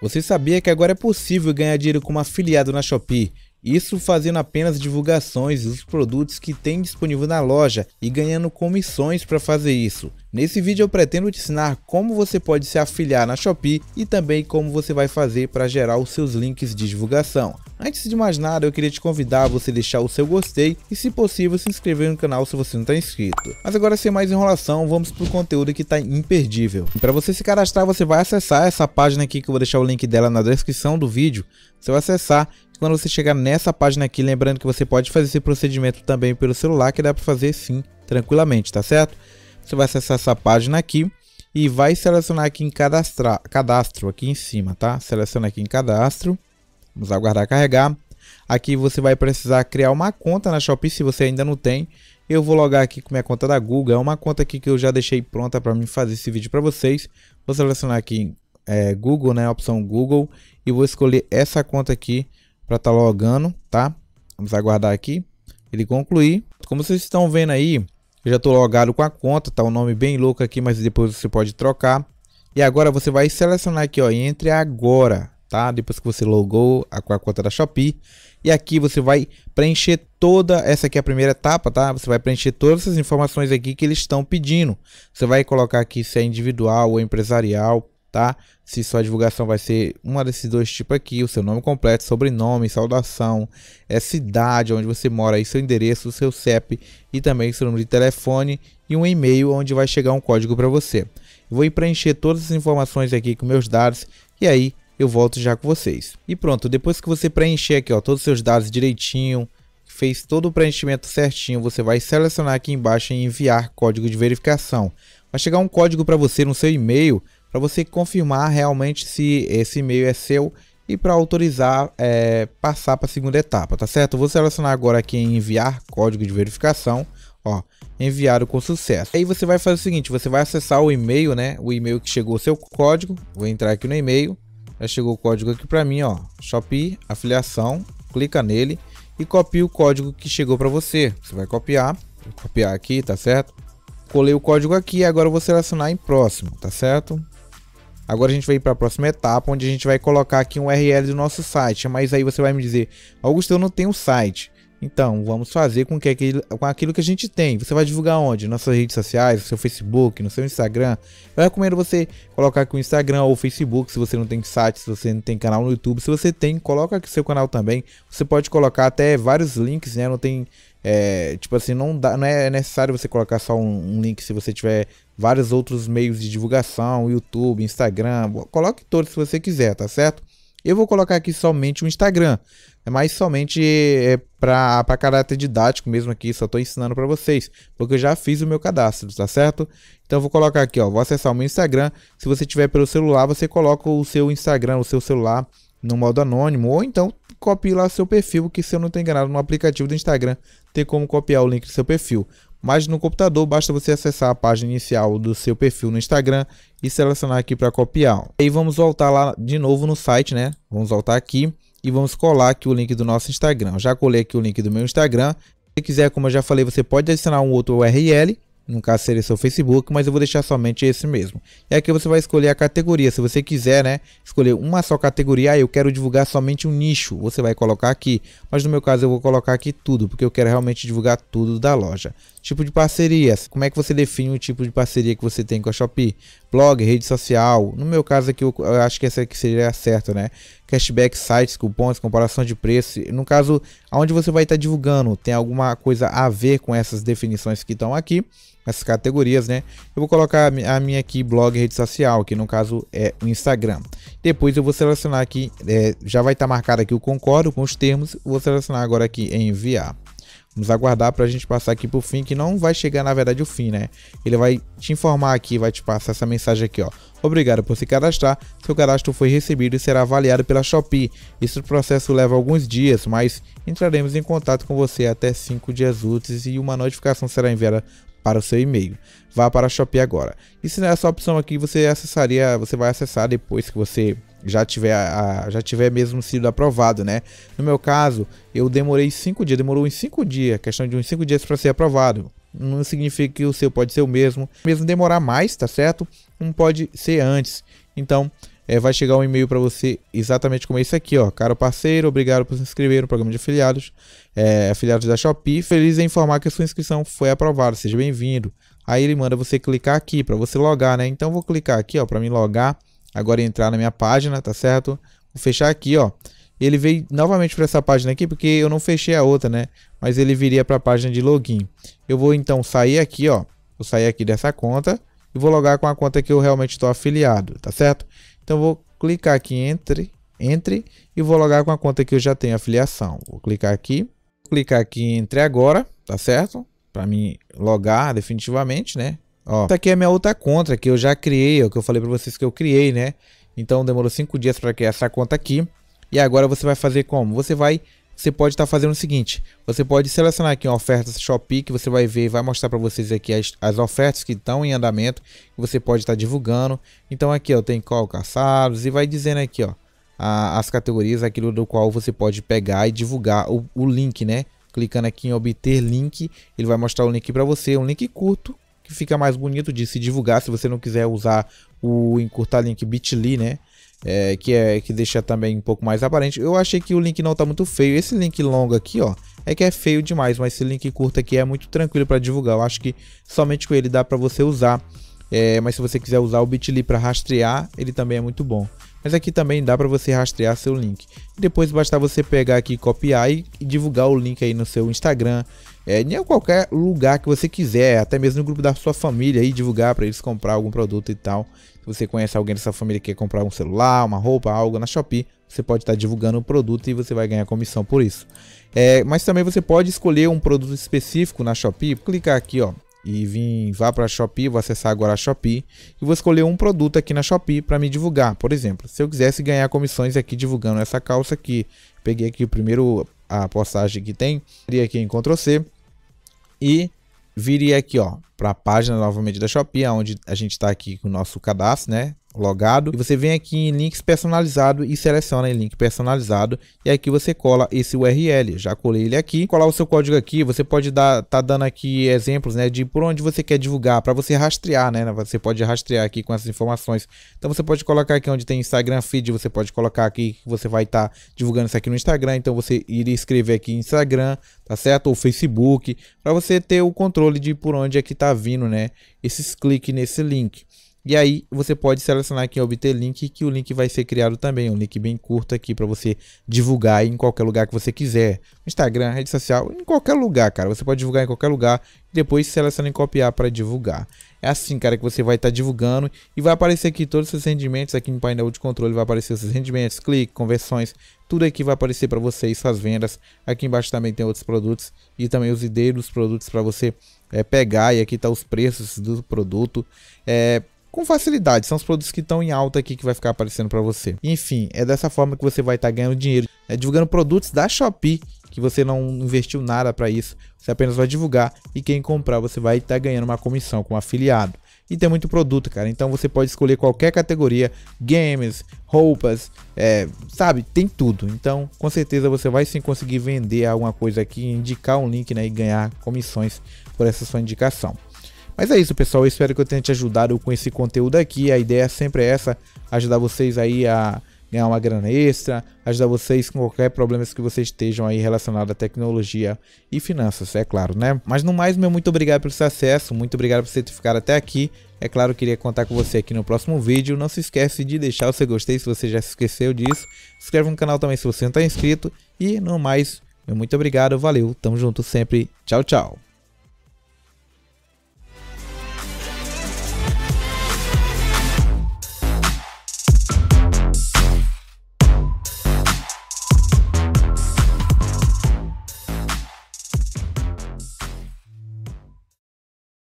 Você sabia que agora é possível ganhar dinheiro como afiliado na Shopee isso fazendo apenas divulgações dos produtos que tem disponível na loja e ganhando comissões para fazer isso. Nesse vídeo eu pretendo te ensinar como você pode se afiliar na Shopee e também como você vai fazer para gerar os seus links de divulgação. Antes de mais nada eu queria te convidar a você deixar o seu gostei e se possível se inscrever no canal se você não está inscrito. Mas agora sem mais enrolação vamos para o conteúdo que está imperdível. Para você se cadastrar você vai acessar essa página aqui que eu vou deixar o link dela na descrição do vídeo. Você vai acessar quando você chegar nessa página aqui, lembrando que você pode fazer esse procedimento também pelo celular, que dá para fazer sim, tranquilamente, tá certo? Você vai acessar essa página aqui e vai selecionar aqui em cadastrar, cadastro, aqui em cima, tá? Seleciona aqui em cadastro, vamos aguardar carregar. Aqui você vai precisar criar uma conta na Shopee, se você ainda não tem. Eu vou logar aqui com minha conta da Google, é uma conta aqui que eu já deixei pronta para mim fazer esse vídeo para vocês. Vou selecionar aqui é, Google, né, opção Google, e vou escolher essa conta aqui para estar tá logando, tá? Vamos aguardar aqui ele concluir. Como vocês estão vendo aí, eu já estou logado com a conta, tá um nome bem louco aqui, mas depois você pode trocar. E agora você vai selecionar aqui, ó, entre agora, tá? Depois que você logou a, com a conta da Shopee. E aqui você vai preencher toda, essa aqui é a primeira etapa, tá? Você vai preencher todas as informações aqui que eles estão pedindo. Você vai colocar aqui se é individual ou empresarial, tá? Se sua divulgação vai ser uma desses dois tipos aqui, o seu nome completo, sobrenome, saudação, é cidade onde você mora, aí seu endereço, o seu CEP e também seu número de telefone e um e-mail onde vai chegar um código para você. Eu vou preencher todas as informações aqui com meus dados e aí eu volto já com vocês. E pronto, depois que você preencher aqui, ó, todos os seus dados direitinho, fez todo o preenchimento certinho, você vai selecionar aqui embaixo em enviar código de verificação. Vai chegar um código para você no seu e-mail para você confirmar realmente se esse e-mail é seu e para autorizar é, passar para a segunda etapa, tá certo? Vou selecionar agora aqui em enviar código de verificação, ó, enviado com sucesso. Aí você vai fazer o seguinte, você vai acessar o e-mail, né? O e-mail que chegou o seu código. Vou entrar aqui no e-mail. Já chegou o código aqui para mim, ó. Shopee afiliação, clica nele e copia o código que chegou para você. Você vai copiar, copiar aqui, tá certo? Colei o código aqui, e agora vou selecionar em próximo, tá certo? Agora a gente vai ir para a próxima etapa, onde a gente vai colocar aqui um URL do nosso site. Mas aí você vai me dizer, Augusto, eu não tenho site. Então, vamos fazer com, que aquilo, com aquilo que a gente tem. Você vai divulgar onde? Nas suas redes sociais, no seu Facebook, no seu Instagram. Eu recomendo você colocar aqui o Instagram ou o Facebook, se você não tem site, se você não tem canal no YouTube. Se você tem, coloca aqui seu canal também. Você pode colocar até vários links, né? Não tem é, tipo assim, não, dá, não é, é necessário você colocar só um, um, link se você tiver vários outros meios de divulgação, YouTube, Instagram, coloque todos se você quiser, tá certo? Eu vou colocar aqui somente o Instagram, mas somente é para caráter didático mesmo aqui, só estou ensinando para vocês, porque eu já fiz o meu cadastro, tá certo? Então eu vou colocar aqui, ó, vou acessar o meu Instagram, se você tiver pelo celular, você coloca o seu Instagram, o seu celular no modo anônimo, ou então copie lá seu perfil, que se eu não estou enganado, no aplicativo do Instagram tem como copiar o link do seu perfil. Mas no computador basta você acessar a página inicial do seu perfil no Instagram e selecionar aqui para copiar. E vamos voltar lá de novo no site, né? Vamos voltar aqui e vamos colar aqui o link do nosso Instagram. Eu já colei aqui o link do meu Instagram. Se quiser, como eu já falei, você pode adicionar um outro URL no caso seria seu Facebook, mas eu vou deixar somente esse mesmo. E aqui você vai escolher a categoria, se você quiser, né, escolher uma só categoria, ah, eu quero divulgar somente um nicho, você vai colocar aqui, mas no meu caso eu vou colocar aqui tudo, porque eu quero realmente divulgar tudo da loja. Tipo de parcerias. Como é que você define o tipo de parceria que você tem com a Shopee? Blog, rede social. No meu caso aqui, eu acho que essa aqui seria certa, né? Cashback, sites, cupons, comparação de preço. No caso, aonde você vai estar tá divulgando, tem alguma coisa a ver com essas definições que estão aqui, essas categorias, né? Eu vou colocar a minha aqui, blog, rede social, que no caso é o Instagram. Depois eu vou selecionar aqui, é, já vai estar tá marcado aqui o concordo com os termos, vou selecionar agora aqui em enviar. Vamos aguardar para a gente passar aqui para o fim, que não vai chegar na verdade o fim, né? Ele vai te informar aqui, vai te passar essa mensagem aqui, ó. Obrigado por se cadastrar, seu cadastro foi recebido e será avaliado pela Shopee. Esse processo leva alguns dias, mas entraremos em contato com você até 5 dias úteis e uma notificação será enviada para o seu e-mail. Vá para a Shopee agora. E se nessa opção aqui você acessaria, você vai acessar depois que você já tiver, a, já tiver mesmo sido aprovado, né? No meu caso, eu demorei cinco dias, demorou uns cinco dias, questão de uns cinco dias para ser aprovado. Não significa que o seu pode ser o mesmo, mesmo demorar mais, tá certo? Não pode ser antes. Então, é, vai chegar um e-mail para você exatamente como esse aqui, ó. Caro parceiro, obrigado por se inscrever no programa de afiliados, é, afiliados da Shopee. Feliz em informar que a sua inscrição foi aprovada, seja bem-vindo. Aí ele manda você clicar aqui para você logar, né? Então vou clicar aqui, ó, para me logar agora entrar na minha página, tá certo? Vou fechar aqui, ó. Ele veio novamente para essa página aqui, porque eu não fechei a outra, né? Mas ele viria para a página de login. Eu vou então sair aqui, ó. Vou sair aqui dessa conta e vou logar com a conta que eu realmente estou afiliado, tá certo? Então vou clicar aqui entre, entre e vou logar com a conta que eu já tenho afiliação. Vou clicar aqui, vou clicar aqui entre agora, tá certo? Para mim logar definitivamente, né? Ó. Essa aqui é a minha outra conta que eu já criei, é o que eu falei para vocês que eu criei, né? Então demorou 5 dias para criar essa conta aqui. E agora você vai fazer como? Você vai você pode estar tá fazendo o seguinte, você pode selecionar aqui uma oferta Shopee que você vai ver, vai mostrar para vocês aqui as, as, ofertas que estão em andamento, que você pode estar tá divulgando. Então aqui ó, tem qual caçados e vai dizendo aqui ó, a, as categorias, aquilo do qual você pode pegar e divulgar o, o link, né? Clicando aqui em obter link, ele vai mostrar o link para você, um link curto, que fica mais bonito de se divulgar se você não quiser usar o encurtar link bit.ly, né? É, que é que deixa também um pouco mais aparente. Eu achei que o link não tá muito feio. Esse link longo aqui, ó, é que é feio demais, mas esse link curto aqui é muito tranquilo para divulgar. Eu acho que somente com ele dá para você usar. É, mas se você quiser usar o bit.ly para rastrear, ele também é muito bom mas aqui também dá para você rastrear seu link. E depois basta você pegar aqui, copiar e divulgar o link aí no seu Instagram, é, em qualquer lugar que você quiser, até mesmo no grupo da sua família aí, divulgar para eles comprar algum produto e tal. Se você conhece alguém da sua família que quer comprar um celular, uma roupa, algo na Shopee, você pode estar tá divulgando o produto e você vai ganhar comissão por isso. É, mas também você pode escolher um produto específico na Shopee, clicar aqui ó, e vim vá para a Shopee, vou acessar agora a Shopee e vou escolher um produto aqui na Shopee para me divulgar. Por exemplo, se eu quisesse ganhar comissões aqui divulgando essa calça aqui, peguei aqui o primeiro a postagem que tem, iria aqui em Ctrl C e viria aqui, ó, para a página novamente da Shopee, onde a gente está aqui com o nosso cadastro, né? logado e você vem aqui em links personalizado e seleciona em link personalizado e é aqui você cola esse URL já colei ele aqui colar o seu código aqui você pode dar tá dando aqui exemplos né de por onde você quer divulgar para você rastrear né você pode rastrear aqui com essas informações então você pode colocar aqui onde tem Instagram feed você pode colocar aqui que você vai estar tá divulgando isso aqui no Instagram então você iria escrever aqui Instagram tá certo ou Facebook para você ter o controle de por onde é que tá vindo né esses cliques nesse link e aí você pode selecionar aqui em obter link, que o link vai ser criado também, um link bem curto aqui para você divulgar em qualquer lugar que você quiser. Instagram, rede social, em qualquer lugar, cara. Você pode divulgar em qualquer lugar e depois selecionar em copiar para divulgar. É assim, cara, que você vai estar tá divulgando e vai aparecer aqui todos os seus rendimentos, aqui no painel de controle vai aparecer os seus rendimentos, clique, conversões, tudo aqui vai aparecer para você e suas vendas. Aqui embaixo também tem outros produtos e também os ideias dos produtos para você é, pegar e aqui tá os preços do produto. É, com facilidade. São os produtos que estão em alta aqui que vai ficar aparecendo para você. Enfim, é dessa forma que você vai estar tá ganhando dinheiro, né? divulgando produtos da Shopee que você não investiu nada para isso. Você apenas vai divulgar e quem comprar você vai estar tá ganhando uma comissão como afiliado. E tem muito produto, cara. Então você pode escolher qualquer categoria: games, roupas, é, sabe? Tem tudo. Então, com certeza você vai sim conseguir vender alguma coisa aqui, indicar um link né, e ganhar comissões por essa sua indicação. Mas é isso, pessoal. Eu espero que eu tenha te ajudado com esse conteúdo aqui. A ideia é sempre é essa, ajudar vocês aí a ganhar uma grana extra, ajudar vocês com qualquer problema que vocês estejam aí relacionado à tecnologia e finanças, é claro, né? Mas no mais, meu muito obrigado pelo seu acesso, muito obrigado por você ter ficado até aqui. É claro, queria contar com você aqui no próximo vídeo. Não se esquece de deixar o seu gostei se você já se esqueceu disso. Se inscreve no canal também se você não está inscrito. E no mais, meu muito obrigado, valeu, tamo junto sempre, tchau, tchau.